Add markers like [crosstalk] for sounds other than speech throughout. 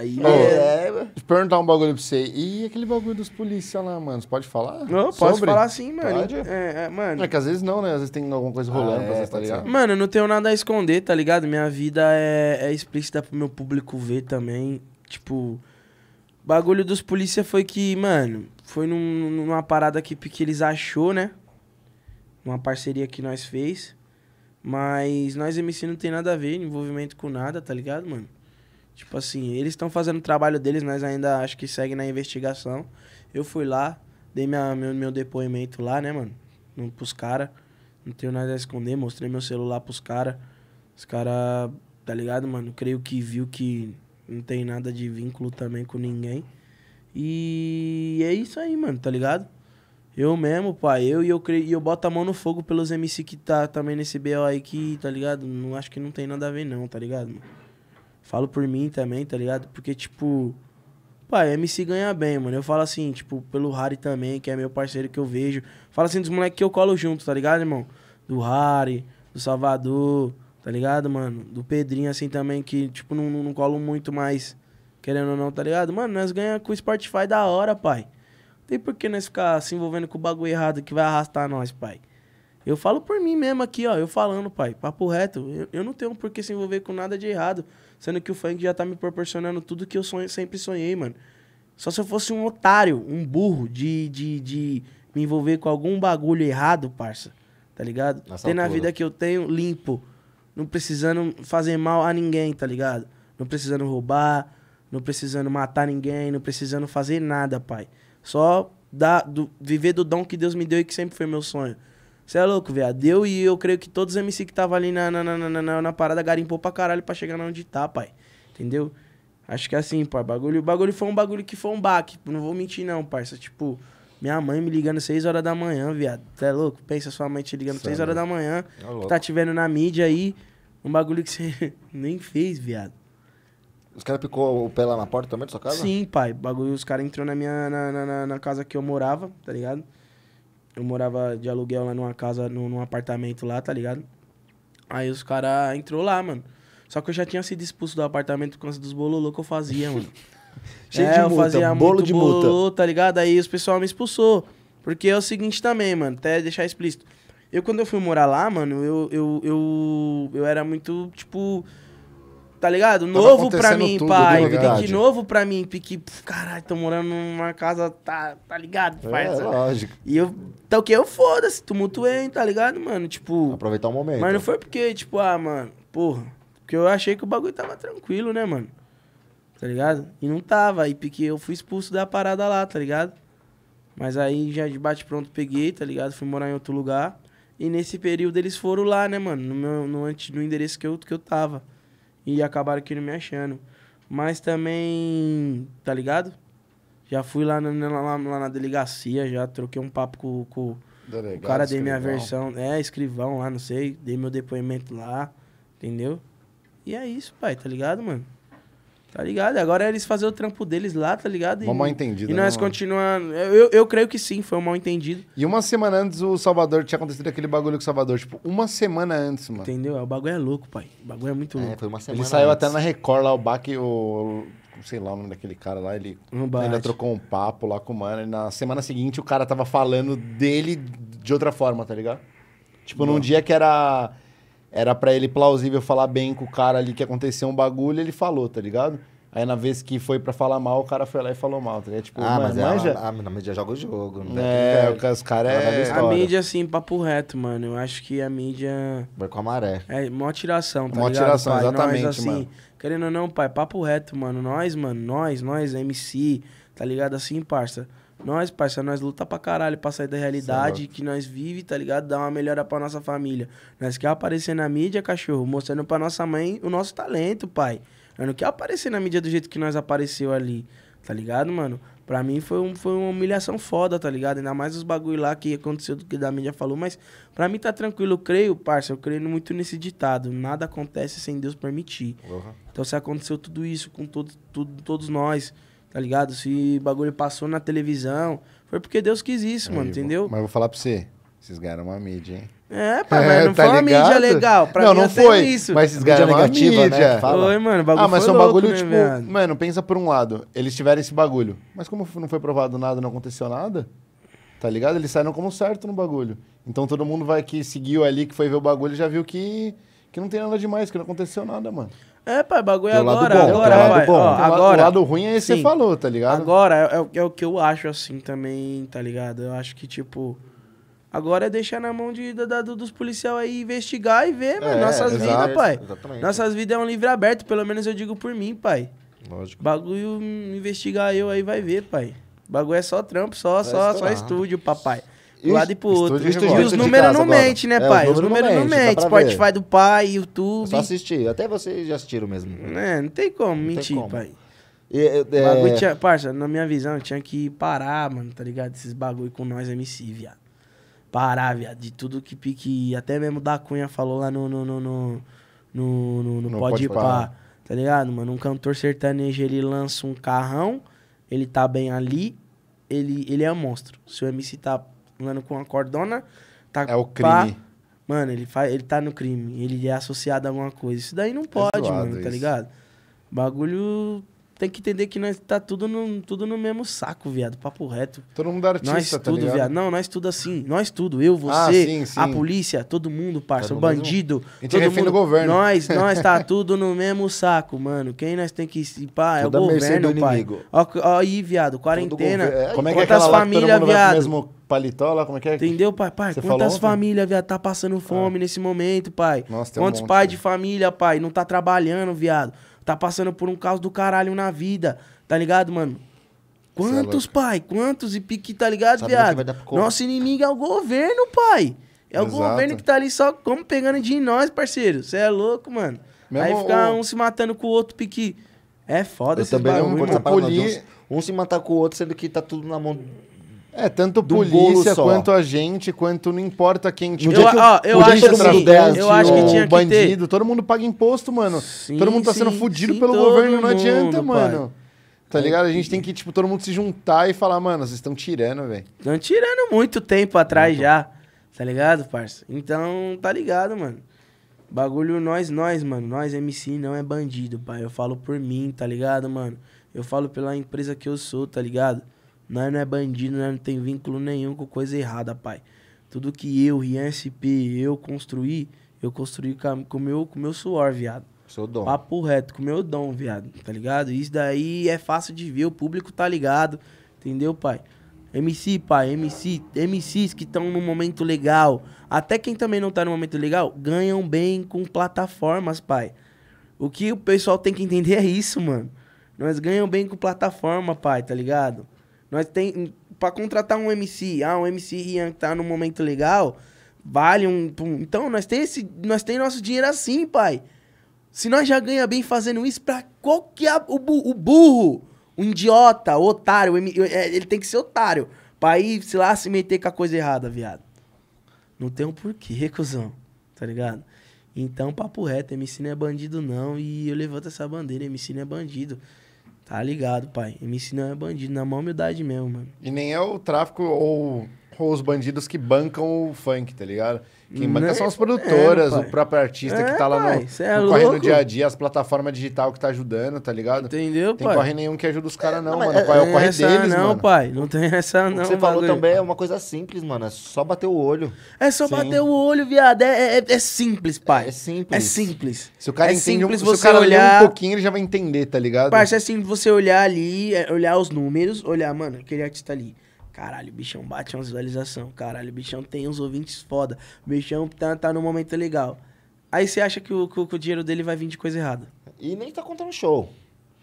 Aí oh, é. Deixa eu perguntar um bagulho pra você. E aquele bagulho dos polícia lá, mano? Você pode falar? Não, posso Sobre? falar sim, mano. É, é, mano. É que às vezes não, né? Às vezes tem alguma coisa rolando ah, pra é, você, tá ligado? Ser. Mano, eu não tenho nada a esconder, tá ligado? Minha vida é, é explícita pro meu público ver também. Tipo, bagulho dos polícia foi que, mano, foi num, numa parada que, que eles achou, né? Uma parceria que nós fez. Mas nós MC não tem nada a ver, envolvimento com nada, tá ligado, mano? Tipo assim, eles estão fazendo o trabalho deles, nós ainda acho que segue na investigação. Eu fui lá, dei minha, meu, meu depoimento lá, né, mano? No, pros caras. Não tenho nada a esconder, mostrei meu celular pros caras. Os caras, tá ligado, mano? Creio que viu que não tem nada de vínculo também com ninguém. E é isso aí, mano, tá ligado? Eu mesmo, pai, eu e eu creio, e eu boto a mão no fogo pelos MC que tá também nesse BO aí que, tá ligado? Não acho que não tem nada a ver não, tá ligado, mano? Falo por mim também, tá ligado? Porque, tipo. Pai, MC ganha bem, mano. Eu falo assim, tipo, pelo Harry também, que é meu parceiro que eu vejo. fala assim dos moleques que eu colo junto, tá ligado, irmão? Do Harry, do Salvador, tá ligado, mano? Do Pedrinho, assim, também, que, tipo, não, não, não colo muito mais, querendo ou não, tá ligado? Mano, nós ganhamos com o Spotify da hora, pai. Não tem por que nós ficar se envolvendo com o bagulho errado que vai arrastar nós, pai. Eu falo por mim mesmo aqui, ó. Eu falando, pai. Papo reto. Eu, eu não tenho por que se envolver com nada de errado. Sendo que o funk já tá me proporcionando tudo que eu sonho, sempre sonhei, mano. Só se eu fosse um otário, um burro, de, de, de me envolver com algum bagulho errado, parça. Tá ligado? tem na vida que eu tenho, limpo. Não precisando fazer mal a ninguém, tá ligado? Não precisando roubar, não precisando matar ninguém, não precisando fazer nada, pai. Só dar, do, viver do dom que Deus me deu e que sempre foi meu sonho. Você é louco, viado. Eu e eu creio que todos os MC que tava ali na, na, na, na, na parada garimpou pra caralho pra chegar onde tá, pai. Entendeu? Acho que é assim, pai, bagulho, o bagulho foi um bagulho que foi um baque. Não vou mentir, não, parça. Tipo, minha mãe me ligando às 6 horas da manhã, viado. Você é louco? Pensa sua mãe te ligando às 6 é horas da manhã. É tá te vendo na mídia aí. Um bagulho que você [laughs] nem fez, viado. Os caras picou o pé lá na porta também da sua casa? Sim, pai. Bagulho, os caras entrou na minha na, na, na, casa que eu morava, tá ligado? Eu morava de aluguel lá numa casa, num, num apartamento lá, tá ligado? Aí os caras entrou lá, mano. Só que eu já tinha sido expulso do apartamento por causa dos bololô que eu fazia, mano. [laughs] Cheio é, de multa, eu fazia bolo muito de bololô, multa. tá ligado? Aí os pessoal me expulsou. Porque é o seguinte também, mano, até deixar explícito. Eu, quando eu fui morar lá, mano, eu, eu, eu, eu era muito, tipo Tá ligado? Novo pra mim, tudo, pai. Tem de novo pra mim. Porque, caralho, tô morando numa casa, tá, tá ligado? É, lógico. E eu. Tá o que? Eu foda-se, tumultuei, tá ligado, mano? Tipo. Aproveitar o momento. Mas não foi porque, tipo, ah, mano, porra. Porque eu achei que o bagulho tava tranquilo, né, mano? Tá ligado? E não tava. E porque eu fui expulso da parada lá, tá ligado? Mas aí já de bate-pronto peguei, tá ligado? Fui morar em outro lugar. E nesse período eles foram lá, né, mano? No, meu, no, no endereço que eu, que eu tava e acabaram aqui não me achando. Mas também, tá ligado? Já fui lá na, lá, lá na delegacia, já troquei um papo com, com Delegado, o cara, dei minha versão. É, escrivão lá, não sei. Dei meu depoimento lá, entendeu? E é isso, pai, tá ligado, mano? Tá ligado? Agora é eles fazer o trampo deles lá, tá ligado? E, uma mal entendido E nós né, continuando. Eu, eu creio que sim, foi um mal entendido. E uma semana antes o Salvador tinha acontecido aquele bagulho com o Salvador. Tipo, uma semana antes, mano. Entendeu? O bagulho é louco, pai. O bagulho é muito é, louco. É, foi uma semana Ele saiu antes. até na Record lá, o Baque, o. Sei lá o nome daquele cara lá, ele ainda trocou um papo lá com o mano. E na semana seguinte o cara tava falando dele de outra forma, tá ligado? Tipo, num dia que era era para ele plausível falar bem com o cara ali que aconteceu um bagulho, ele falou, tá ligado? Aí na vez que foi para falar mal, o cara foi lá e falou mal, tá ligado? Tipo, ah, mas, manja... É a, ah, a, a, a mídia joga o jogo, não é, tem que... É, os caras é... A mídia, assim, papo reto, mano. Eu acho que a mídia... Vai com a maré. É, mó tiração, tá mó ligado? Mó tiração, pai? exatamente, nós, assim, mano. Querendo ou não, pai, papo reto, mano. Nós, mano, nós, nós, MC, tá ligado? Assim, parça... Nós, parça, nós luta pra caralho pra sair da realidade Sim, é que nós vive, tá ligado? Dar uma melhora pra nossa família. Nós quer aparecer na mídia, cachorro, mostrando pra nossa mãe o nosso talento, pai. Nós não quer aparecer na mídia do jeito que nós apareceu ali, tá ligado, mano? Pra mim foi, um, foi uma humilhação foda, tá ligado? Ainda mais os bagulho lá que aconteceu do que da mídia falou, mas pra mim tá tranquilo, eu creio, parça, eu creio muito nesse ditado. Nada acontece sem Deus permitir. Uhum. Então se aconteceu tudo isso com todo, tudo, todos nós, tá ligado? Se bagulho passou na televisão, foi porque Deus quis isso, mano, entendeu? Mas vou falar pra você, vocês ganharam uma mídia, hein? É, pai, mas [laughs] não tá foi ligado? uma mídia legal. Pra não, mim não foi. Isso. Mas esses ganharam negativos, né, mídia. Né? Fala. Foi, mano. Bagulho ah, mas foi é um bagulho, né, tipo... Mano, pensa por um lado. Eles tiveram esse bagulho. Mas como não foi provado nada, não aconteceu nada, tá ligado? Eles saíram como certo no bagulho. Então todo mundo vai que seguiu ali, que foi ver o bagulho, já viu que, que não tem nada demais, que não aconteceu nada, mano. É, pai, é bagulho Tem lado agora, bom, agora, o lado pai. bom. Ó, o agora. O lado ruim é esse que você falou, tá ligado? Agora é, é o- é o que eu acho assim também, tá ligado? Eu acho que, tipo. Agora é deixar na mão de, da- da- dos policial aí investigar e ver, mano. É, Nossas exato, vidas, pai. Exatamente. Nossas vidas é um livro aberto, pelo menos eu digo por mim, pai. Lógico. Bagulho hum, investigar eu aí vai ver, pai. Bagulho é só trampo, só, só, só estúdio, papai do lado e pro outro. Estúdio e os números né, é, não mente, né, pai? É, os números não mente. Spotify do pai, YouTube. É só assistir. Até vocês já assistiram mesmo. É, não tem como não mentir, tem como. pai. E, é... é bagulho tinha, parça, na minha visão, tinha que parar, mano, tá ligado? Esses bagulho com nós MC, viado. Parar, viado, de tudo que pique. Até mesmo da Cunha falou lá no. No, no, no, no, no, no Pode, pode Pá. Tá ligado, mano? Um cantor sertanejo, ele lança um carrão, ele tá bem ali, ele, ele é um monstro. Se o MC tá mano, com a cordona. Tá é o crime. Pá, mano, ele, faz, ele tá no crime. Ele é associado a alguma coisa. Isso daí não é pode, é mano, tá ligado? Bagulho tem que entender que nós tá tudo no, tudo no mesmo saco, viado. Papo reto. Todo mundo é artista, Nós tá tudo, tá ligado? viado. Não, nós tudo assim. Nós tudo. Eu, ah, você, ah, sim, sim. a polícia, todo mundo, parça. o bandido. Mesmo... Todo mundo. Do governo. Nós, nós tá [laughs] tudo no mesmo saco, mano. Quem nós tem que se pá, é o é governo, pai. Ó, ó, aí, viado, quarentena. Todo... famílias é, como é que é aquela família, lá que todo mundo viado. Vai pro mesmo paletó lá, como é que é? Entendeu, pai? Pai, Você quantas famílias, viado, tá passando ah. fome ah. nesse momento, pai? Nossa, tem Quantos um pais de família, pai, não tá trabalhando, viado? Tá passando por um caos do caralho na vida, tá ligado, mano? É Quantos, é pai? Quantos e pique, tá ligado, Sabe viado? Nosso inimigo é o governo, pai. É o governo que tá ali só como pegando de nós, parceiro. Você é louco, mano. Mesmo Aí fica o... um se matando com o outro pique. É foda, Eu também bagulho, não um se matar com o outro, sendo que tá tudo na mão é, tanto do polícia quanto a gente, quanto não importa quem tipo, eu, que eu, eu acho todo mundo assim, eu acho que tinha que bandido, ter. todo mundo paga imposto, mano. Sim, todo mundo tá sim, sendo fudido pelo governo, mundo, não adianta, mano. Tá é ligado? A gente tem que, tipo, todo mundo se juntar e falar, mano, vocês estão tirando, velho. Estão tirando muito tempo atrás muito. já. Tá ligado, parça? Então, tá ligado, mano. Bagulho nós, nós, mano. Nós, MC, não é bandido, pai. Eu falo por mim, tá ligado, mano? Eu falo pela empresa que eu sou, tá ligado? Nós não é bandido, nós não tem vínculo nenhum com coisa errada, pai. Tudo que eu, Rian SP, eu construí, eu construí com o meu, com meu suor, viado. Sou dom. Papo reto, com meu dom, viado, tá ligado? Isso daí é fácil de ver, o público tá ligado, entendeu, pai? MC, pai, MC, MCs que estão num momento legal, até quem também não tá no momento legal, ganham bem com plataformas, pai. O que o pessoal tem que entender é isso, mano. Nós ganham bem com plataforma, pai, tá ligado? Nós tem para contratar um MC, ah, um MC Rian que tá num momento legal, vale um, então nós tem esse, nós tem nosso dinheiro assim, pai. Se nós já ganha bem fazendo isso, pra qual que é o, bu, o burro, o idiota, o otário, o é, é, ele tem que ser otário pra ir, se lá, se meter com a coisa errada, viado. Não tem um porquê, [laughs] cuzão, tá ligado? Então, papo reto, MC não é bandido não, e eu levanto essa bandeira, MC não é bandido. Tá ligado, pai. MC não é bandido, na maior humildade mesmo, mano. E nem é o tráfico ou os bandidos que bancam o funk, tá ligado? Quem banca né? são as produtoras, é, o próprio artista é, que tá lá no, é no é dia a dia, as plataformas digitais que tá ajudando, tá ligado? Entendeu, tem pai? Não corre nenhum que ajuda os caras, é, não, mano. é, é o corre essa, deles, não, mano? pai. Não tem essa, não. O que você bagulho. falou também é uma coisa simples, mano. É só bater o olho. É só Sim. bater o olho, viado. É, é, simples, pai. É simples. É simples. Se o cara é entende simples um, você se o cara olhar um pouquinho, ele já vai entender, tá ligado? Parça, é simples você olhar ali, olhar os números, olhar, mano, aquele artista ali. Caralho, o bichão bate umas visualizações. Caralho, o bichão tem uns ouvintes foda. O bichão tá, tá num momento legal. Aí você acha que o, que o dinheiro dele vai vir de coisa errada. E nem tá contando show.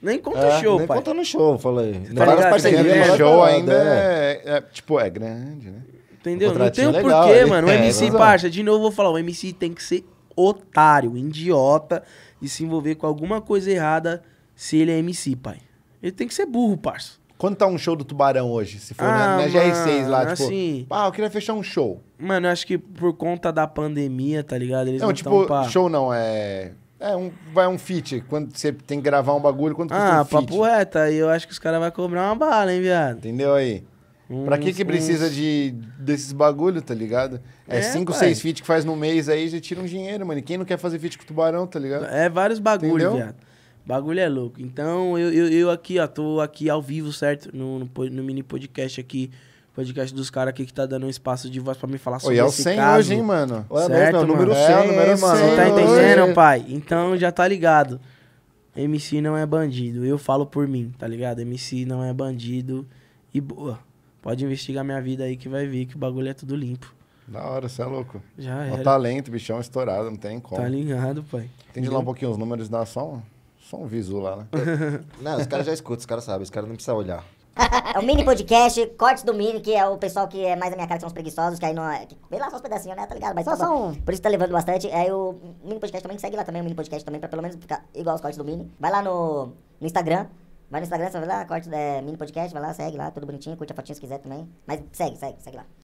Nem conta é, show, nem pai. Nem conta no show, falei. Tá Várias parcerias. É, show ainda é. é, é, tipo, é grande, né? Entendeu? Não tem um porquê, mano. O MC, é, parça, de novo eu vou falar, o MC tem que ser otário, idiota, e se envolver com alguma coisa errada se ele é MC, pai. Ele tem que ser burro, parça. Quanto tá um show do Tubarão hoje? Se for ah, na, na mano, GR6 lá, tipo. Assim, ah, eu queria fechar um show. Mano, eu acho que por conta da pandemia, tá ligado? Eles não, não tipo, show não, é. É, um, vai um fit. Quando você tem que gravar um bagulho, quanto custa ah, um fit? Ah, papo reto. Aí eu acho que os caras vão cobrar uma bala, hein, viado? Entendeu aí? Uns, hum, pra que que precisa de, desses bagulho, tá ligado? É, é cinco, seis 6 fit que faz no mês aí, já tira um dinheiro, mano. E quem não quer fazer fit com o tubarão, tá ligado? É vários bagulhos, viado. Bagulho é louco. Então, eu, eu, eu, aqui, ó, tô aqui ao vivo, certo? No, no, no mini podcast aqui. Podcast dos caras aqui que tá dando um espaço de voz pra me falar sobre Oi, é o esse 100 caso. hoje, hein, mano? É Olha certo, é número é, né, mano? 100, é, número 100. Você tá entendendo, hoje. pai? Então, já tá ligado. MC não é bandido. Eu falo por mim, tá ligado? MC não é bandido. E boa. Pode investigar minha vida aí que vai ver que o bagulho é tudo limpo. Da hora, você é louco. Já é. O talento, bichão estourado, não tem como. Tá ligado, pai. Entende lá um pouquinho os números da ação? Só um visu lá, né? [laughs] não, os caras já escutam, os caras sabem, os caras não precisam olhar. [laughs] É o mini podcast, cortes do mini, que é o pessoal que é mais da minha cara, que são os preguiçosos, que aí não. É, vem lá só os pedacinhos, né? Tá ligado? Mas só, tá são... Por isso tá levando bastante. Aí é, o mini podcast também, segue lá também o mini podcast também, pra pelo menos ficar igual os cortes do mini. Vai lá no, no Instagram. Vai no Instagram, você vai lá, corte é, mini podcast, vai lá, segue lá, tudo bonitinho, curte a fotinha se quiser também. Mas segue, segue, segue lá.